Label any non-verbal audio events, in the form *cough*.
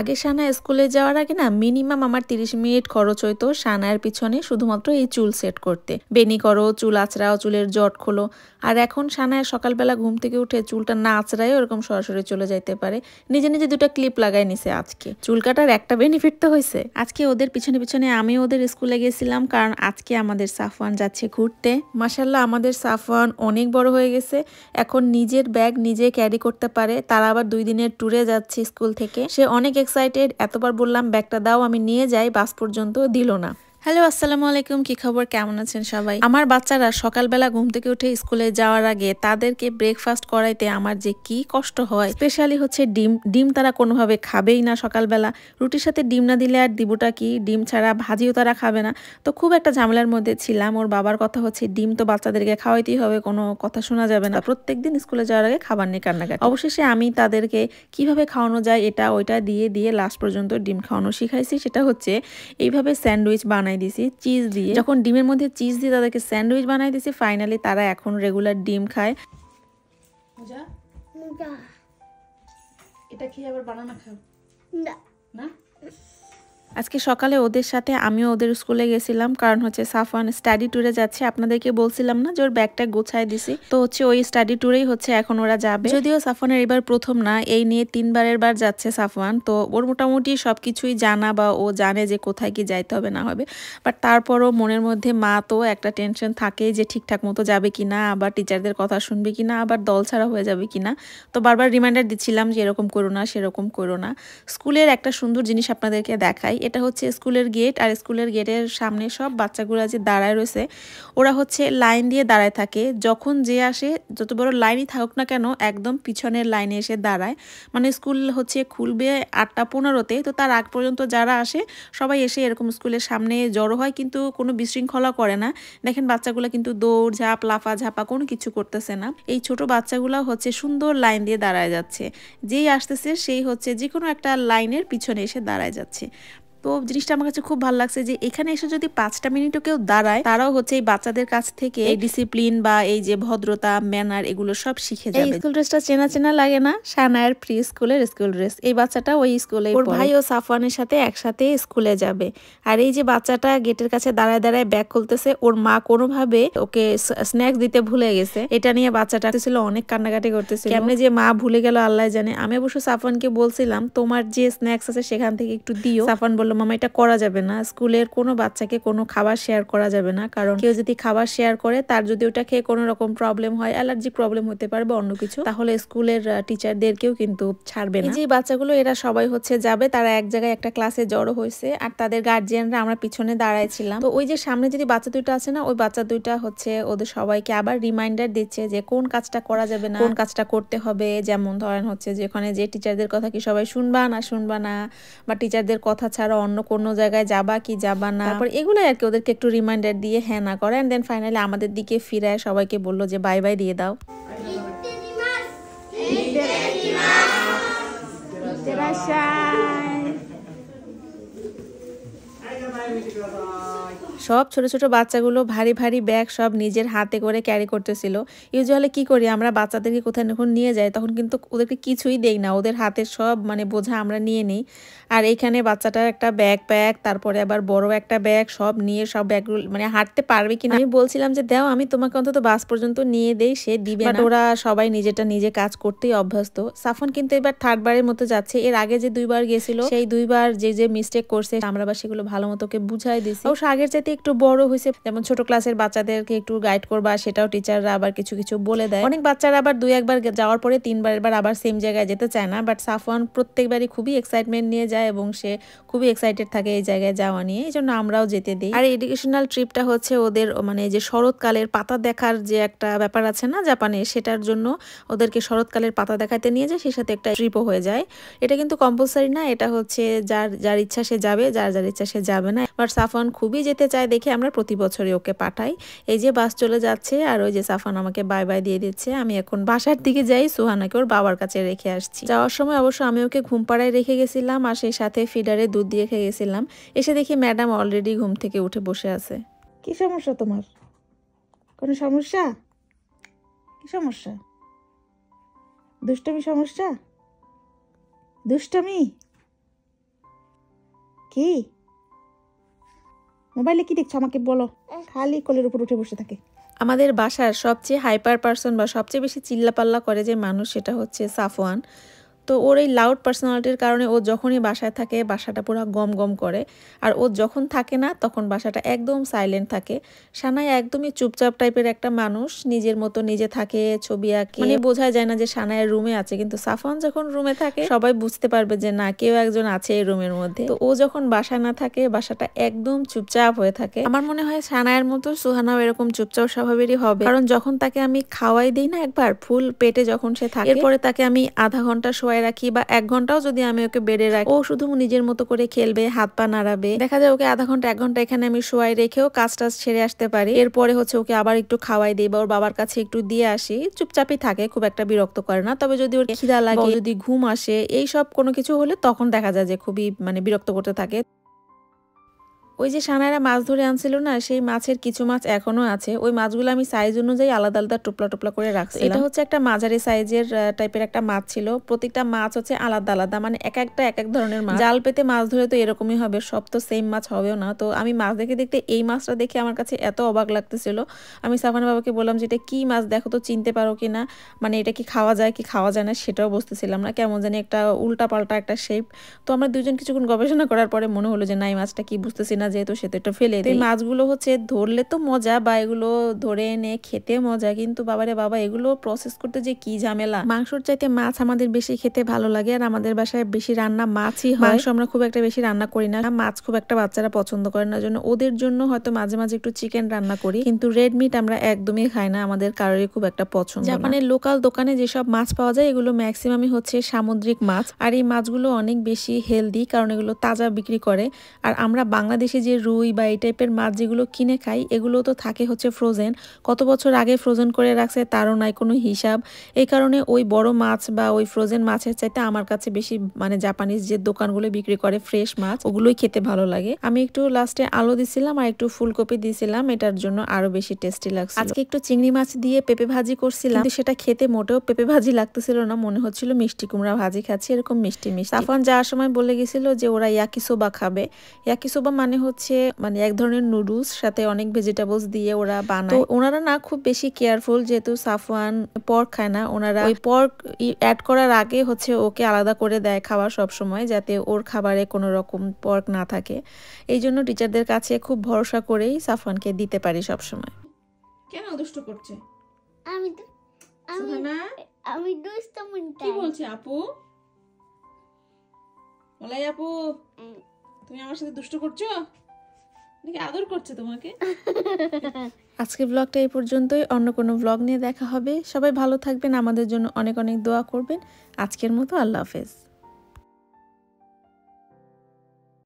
আগে সানা স্কুলে যাওয়ার আগে না মিনিমাম আমার তিরিশ মিনিট খরচ হইতো সানার পিছনে শুধুমাত্র এই চুল সেট করতে বেনি করো চুল আঁচড়াও চুলের জট খোলো আর এখন সানায় সকালবেলা ঘুম থেকে উঠে চুলটা না আঁচড়ায় ওরকম সরাসরি চলে যাইতে পারে নিজে নিজে দুটো ক্লিপ লাগাই নিছে আজকে চুল কাটার একটা বেনিফিট তো হয়েছে আজকে ওদের পিছনে পিছনে আমি ওদের স্কুলে গেছিলাম কারণ আজকে আমাদের সাফওয়ান যাচ্ছে ঘুরতে মাসাল্লাহ আমাদের সাফওয়ান অনেক বড় হয়ে গেছে এখন নিজের ব্যাগ নিজে ক্যারি করতে পারে তারা আবার দুই দিনের ট্যুরে যাচ্ছে স্কুল থেকে সে অনেক এক্সাইটেড এতবার বললাম ব্যাগটা দাও আমি নিয়ে যাই বাস পর্যন্ত দিল না হ্যালো আসসালামু আলাইকুম কি খবর কেমন আছেন সবাই আমার বাচ্চারা সকালবেলা ঘুম থেকে উঠে স্কুলে যাওয়ার আগে তাদেরকে ব্রেকফাস্ট করাইতে আমার যে কি কষ্ট হয় স্পেশালি হচ্ছে ডিম ডিম তারা কোনোভাবে খাবেই না সকালবেলা রুটির সাথে ডিম না দিলে আর দিবটা কি ডিম ছাড়া ভাজিও তারা খাবে না তো খুব একটা ঝামেলার মধ্যে ছিলাম ওর বাবার কথা হচ্ছে ডিম তো বাচ্চাদেরকে খাওয়াইতেই হবে কোনো কথা শোনা যাবে না প্রত্যেক দিন স্কুলে যাওয়ার আগে খাবার নিয়ে কান্নাকাটি অবশেষে আমি তাদেরকে কিভাবে খাওয়ানো যায় এটা ওইটা দিয়ে দিয়ে লাস্ট পর্যন্ত ডিম খাওয়ানো শিখাইছি সেটা হচ্ছে এইভাবে স্যান্ডউইচ বানাই বানাই দিছি চিজ দিয়ে যখন ডিমের মধ্যে চিজ দিয়ে তাদেরকে স্যান্ডউইচ বানাই দিছি ফাইনালি তারা এখন রেগুলার ডিম খায় এটা খেয়ে আবার বানানা খাও না না আজকে সকালে ওদের সাথে আমিও ওদের স্কুলে গেছিলাম কারণ হচ্ছে সাফওয়ান স্টাডি ট্যুরে যাচ্ছে আপনাদেরকে বলছিলাম না যে ওর ব্যাগটা গোছায় দিছি তো হচ্ছে ওই স্টাডি ট্যুরেই হচ্ছে এখন ওরা যাবে যদিও সাফওয়ানের এবার প্রথম না এই নিয়ে তিনবারের বার যাচ্ছে সাফওয়ান তো ওর মোটামুটি সব কিছুই জানা বা ও জানে যে কোথায় কি যাইতে হবে না হবে বাট তারপরও মনের মধ্যে মা তো একটা টেনশন থাকে যে ঠিকঠাক মতো যাবে কি না আবার টিচারদের কথা শুনবে কি না আবার দল ছাড়া হয়ে যাবে কি না তো বারবার রিমাইন্ডার দিচ্ছিলাম যে এরকম করো না সেরকম করো না স্কুলের একটা সুন্দর জিনিস আপনাদেরকে দেখাই এটা হচ্ছে স্কুলের গেট আর স্কুলের গেটের সামনে সব বাচ্চাগুলো যে দাঁড়ায় রয়েছে ওরা হচ্ছে লাইন দিয়ে দাঁড়ায় থাকে যখন যে আসে যত বড় লাইনই থাকুক না কেন একদম পিছনের লাইনে এসে দাঁড়ায় মানে স্কুল হচ্ছে খুলবে আটটা পনেরোতে তো তার আগ পর্যন্ত যারা আসে সবাই এসে এরকম স্কুলের সামনে জড়ো হয় কিন্তু কোনো বিশৃঙ্খলা করে না দেখেন বাচ্চাগুলো কিন্তু দৌড় ঝাঁপ লাফা ঝাঁপা কোনো কিছু করতেছে না এই ছোট বাচ্চাগুলো হচ্ছে সুন্দর লাইন দিয়ে দাঁড়ায় যাচ্ছে যেই আসতেছে সেই হচ্ছে যে কোনো একটা লাইনের পিছনে এসে দাঁড়ায় যাচ্ছে তো জিনিসটা আমার কাছে খুব ভালো লাগছে যে এখানে এসে যদি পাঁচটা মিনিটও কেউ দাঁড়ায় তারাও হচ্ছে এই বাচ্চাদের কাছ থেকে এই ডিসিপ্লিন বা এই যে ভদ্রতা ম্যানার এগুলো সব শিখে যাবে স্কুল ড্রেসটা চেনা চেনা লাগে না সানায়ের প্রি স্কুলের স্কুল ড্রেস এই বাচ্চাটা ওই স্কুলে ওর ভাই ও সাফওয়ানের সাথে একসাথে স্কুলে যাবে আর এই যে বাচ্চাটা গেটের কাছে দাঁড়ায় দাঁড়ায় ব্যাগ খুলতেছে ওর মা কোনোভাবে ওকে স্ন্যাক্স দিতে ভুলে গেছে এটা নিয়ে বাচ্চাটা ছিল অনেক কান্নাকাটি করতেছিল কেমনে যে মা ভুলে গেল আল্লাহ জানে আমি অবশ্য সাফওয়ানকে বলছিলাম তোমার যে স্ন্যাক্স আছে সেখান থেকে একটু দিও সাফওয়ান বলল মামা এটা করা যাবে না স্কুলের কোনো বাচ্চাকে কোনো খাবার শেয়ার করা যাবে না কারণ কেউ যদি খাবার শেয়ার করে তার যদি ওটা খেয়ে কোনো রকম প্রবলেম হয় অ্যালার্জি প্রবলেম হতে পারে বা অন্য কিছু তাহলে স্কুলের টিচারদেরকেও কিন্তু ছাড়বে না যে বাচ্চাগুলো এরা সবাই হচ্ছে যাবে তারা এক জায়গায় একটা ক্লাসে জড়ো হয়েছে আর তাদের গার্জিয়ানরা আমরা পিছনে দাঁড়াইছিলাম তো ওই যে সামনে যদি বাচ্চা দুইটা আছে না ওই বাচ্চা দুইটা হচ্ছে ওদের সবাইকে আবার রিমাইন্ডার দিচ্ছে যে কোন কাজটা করা যাবে না কোন কাজটা করতে হবে যেমন ধরেন হচ্ছে যে ওখানে যে টিচারদের কথা কি সবাই শুনবা না শুনবা না বা টিচারদের কথা ছাড়া অন্য কোনো জায়গায় যাবা কি যাবা না তারপর এগুলো আর কি ওদেরকে একটু রিমাইন্ডার দিয়ে হ্যাঁ না করে অ্যান্ড দেন ফাইনালি আমাদের দিকে ফিরায় সবাইকে বললো যে বাই বাই দিয়ে দাও Terima সব ছোট ছোট বাচ্চাগুলো ভারী ভারী ব্যাগ সব নিজের হাতে করে ক্যারি করতেছিল ইউজুয়ালি কি করি আমরা বাচ্চাদেরকে কোথায় যখন নিয়ে যাই তখন কিন্তু ওদেরকে কিছুই দেই না ওদের হাতে সব মানে বোঝা আমরা নিয়ে নিই আর এখানে বাচ্চাটার একটা ব্যাগ প্যাক তারপরে আবার বড় একটা ব্যাগ সব নিয়ে সব ব্যাগগুলো মানে হাঁটতে পারবে কিনা আমি বলছিলাম যে দেও আমি তোমাকে অন্তত বাস পর্যন্ত নিয়ে দেই সে দিবে না ওরা সবাই নিজেটা নিজে কাজ করতেই অভ্যস্ত সাফন কিন্তু এবার থার্ডবারের মতো যাচ্ছে এর আগে যে দুইবার গেছিল সেই দুইবার যে যে মিস্টেক করছে আমরা বা সেগুলো ভালো মতো বুঝাই দিছি অবশ্য আগের চাইতে একটু বড় হয়েছে যেমন ছোট ক্লাসের বাচ্চাদেরকে একটু গাইড করবা সেটাও টিচাররা আবার কিছু কিছু বলে দেয় অনেক বাচ্চারা আবার দুই একবার যাওয়ার পরে তিনবার এবার আবার সেম জায়গায় যেতে চায় না বাট সাফওয়ান প্রত্যেকবারই খুবই এক্সাইটমেন্ট নিয়ে যায় এবং সে খুবই এক্সাইটেড থাকে এই জায়গায় যাওয়া নিয়ে এই জন্য আমরাও যেতে দিই আর এডুকেশনাল ট্রিপটা হচ্ছে ওদের মানে যে শরৎকালের পাতা দেখার যে একটা ব্যাপার আছে না জাপানে সেটার জন্য ওদেরকে শরৎকালের পাতা দেখাতে নিয়ে যায় সে সাথে একটা ট্রিপও হয়ে যায় এটা কিন্তু কম্পালসারি না এটা হচ্ছে যার যার ইচ্ছা সে যাবে যার যার ইচ্ছা সে যাবে না বাট সাফান খুবই যেতে চায় দেখে আমরা প্রতি বছরই ওকে পাঠাই এই যে বাস চলে যাচ্ছে আর ওই যে সাফান আমাকে বাই বাই দিয়ে দিচ্ছে আমি এখন বাসার দিকে যাই সুহানাকে ওর বাবার কাছে রেখে আসছি যাওয়ার সময় অবশ্য আমি ওকে ঘুম পাড়ায় রেখে গেছিলাম আর সেই সাথে ফিডারে দুধ দিয়ে খেয়ে গেছিলাম এসে দেখি ম্যাডাম অলরেডি ঘুম থেকে উঠে বসে আছে কি সমস্যা তোমার কোনো সমস্যা কি সমস্যা দুষ্টমি সমস্যা দুষ্টমি কি মোবাইলে কি দেখছো আমাকে বলো খালি কোলের উপর উঠে বসে থাকে আমাদের বাসার সবচেয়ে হাইপার পার্সন বা সবচেয়ে বেশি চিল্লাপাল্লা করে যে মানুষ সেটা হচ্ছে সাফওয়ান তো ওর এই লাউড পার্সোনালিটির কারণে ও যখনই বাসায় থাকে বাসাটা পুরো গম গম করে আর ও যখন থাকে না তখন বাসাটা একদম সাইলেন্ট থাকে সানাই একদমই চুপচাপ টাইপের একটা মানুষ নিজের মতো নিজে থাকে ছবি আঁকে মানে বোঝা যায় না যে সানায় রুমে আছে কিন্তু সাফান যখন রুমে থাকে সবাই বুঝতে পারবে যে না কেউ একজন আছে এই রুমের মধ্যে তো ও যখন বাসায় না থাকে বাসাটা একদম চুপচাপ হয়ে থাকে আমার মনে হয় সানায়ের মতো সুহানাও এরকম চুপচাপ স্বভাবেরই হবে কারণ যখন তাকে আমি খাওয়াই দিই না একবার ফুল পেটে যখন সে থাকে এরপরে তাকে আমি আধা ঘন্টা সময় খাওয়াই রাখি বা এক ঘন্টাও যদি আমি ওকে বেড়ে রাখি ও শুধু নিজের মতো করে খেলবে হাত পা নাড়াবে দেখা যায় ওকে আধা ঘন্টা এক ঘন্টা এখানে আমি শোয়াই রেখেও কাজ টাজ ছেড়ে আসতে পারি এরপরে হচ্ছে ওকে আবার একটু খাওয়াই দিই বা ওর বাবার কাছে একটু দিয়ে আসি চুপচাপই থাকে খুব একটা বিরক্ত করে না তবে যদি ওর খিদা লাগে যদি ঘুম আসে এই সব কোনো কিছু হলে তখন দেখা যায় যে খুবই মানে বিরক্ত করতে থাকে ওই যে সানারা মাছ ধরে আনছিল না সেই মাছের কিছু মাছ এখনো আছে ওই মাছগুলো আমি সাইজ অনুযায়ী আলাদা আলাদা টুপলা টুপলা করে রাখছি এটা হচ্ছে একটা মাঝারি সাইজের টাইপের একটা মাছ ছিল প্রতিটা মাছ হচ্ছে আলাদা আলাদা মানে এক একটা এক এক ধরনের মাছ জাল পেতে মাছ ধরে তো এরকমই হবে সব তো সেম মাছ হবেও না তো আমি মাছ দেখে দেখতে এই মাছটা দেখে আমার কাছে এত অবাক লাগতেছিল আমি সাফানা বাবাকে বললাম যে এটা কি মাছ দেখো তো চিনতে পারো কি না মানে এটা কি খাওয়া যায় কি খাওয়া যায় না সেটাও বুঝতেছিলাম না কেমন জানি একটা উল্টা পাল্টা একটা শেপ তো আমরা দুজন কিছুক্ষণ গবেষণা করার পরে মনে হলো যে না এই মাছটা কি বুঝতেছি না না যেহেতু সে তো একটা ফেলে দিই মাছগুলো হচ্ছে ধরলে তো মজা বা এগুলো ধরে এনে খেতে মজা কিন্তু বাবারে বাবা এগুলো প্রসেস করতে যে কি ঝামেলা মাংসর চাইতে মাছ আমাদের বেশি খেতে ভালো লাগে আর আমাদের বাসায় বেশি রান্না মাছই হয় মাংস আমরা খুব একটা বেশি রান্না করি না মাছ খুব একটা বাচ্চারা পছন্দ করে না জন্য ওদের জন্য হয়তো মাঝে মাঝে একটু চিকেন রান্না করি কিন্তু রেড মিট আমরা একদমই খাই না আমাদের কারোরই খুব একটা পছন্দ জাপানের লোকাল দোকানে যেসব মাছ পাওয়া যায় এগুলো ম্যাক্সিমামই হচ্ছে সামুদ্রিক মাছ আর এই মাছগুলো অনেক বেশি হেলদি কারণ এগুলো তাজা বিক্রি করে আর আমরা বাংলাদেশ দেশি যে রুই বা এই টাইপের মাছ যেগুলো কিনে খাই এগুলো তো থাকে হচ্ছে ফ্রোজেন কত বছর আগে ফ্রোজেন করে রাখছে তারও নাই কোনো হিসাব এই কারণে ওই বড় মাছ বা ওই ফ্রোজেন মাছের চাইতে আমার কাছে বেশি মানে জাপানিজ যে দোকানগুলো বিক্রি করে ফ্রেশ মাছ ওগুলোই খেতে ভালো লাগে আমি একটু লাস্টে আলু দিছিলাম আর একটু ফুলকপি দিছিলাম এটার জন্য আরো বেশি টেস্টি লাগছে আজকে একটু চিংড়ি মাছ দিয়ে পেঁপে ভাজি করছিলাম সেটা খেতে মোটেও পেঁপে ভাজি লাগতেছিল না মনে হচ্ছিল মিষ্টি কুমড়া ভাজি খাচ্ছি এরকম মিষ্টি মিষ্টি সাফান যাওয়ার সময় বলে গেছিল যে ওরা ইয়াকিসোবা খাবে ইয়াকিসোবা মানে হচ্ছে মানে এক ধরনের নুডলস সাথে অনেক ভেজিটেবলস দিয়ে ওরা বানায় ওনারা না খুব বেশি কেয়ারফুল যেহেতু সাফওয়ান পর্ক খায় না ওনারা ওই পর্ক অ্যাড করার আগে হচ্ছে ওকে আলাদা করে দেয় খাবার সব সময় যাতে ওর খাবারে কোনো রকম পর্ক না থাকে এই জন্য টিচারদের কাছে খুব ভরসা করেই সাফওয়ানকে দিতে পারি সব সময় কেন দুষ্ট করছে আমি আমি আমি দুষ্ট মনটা কি বলছে আপু বলাই আপু তুমি আমার সাথে দুষ্ট করছো নাকি আদর করছে তোমাকে *laughs* আজকে ব্লগটা এই পর্যন্তই অন্য কোনো ব্লগ নিয়ে দেখা হবে সবাই ভালো থাকবেন আমাদের জন্য অনেক অনেক দোয়া করবেন আজকের মতো আল্লাহ হাফেজ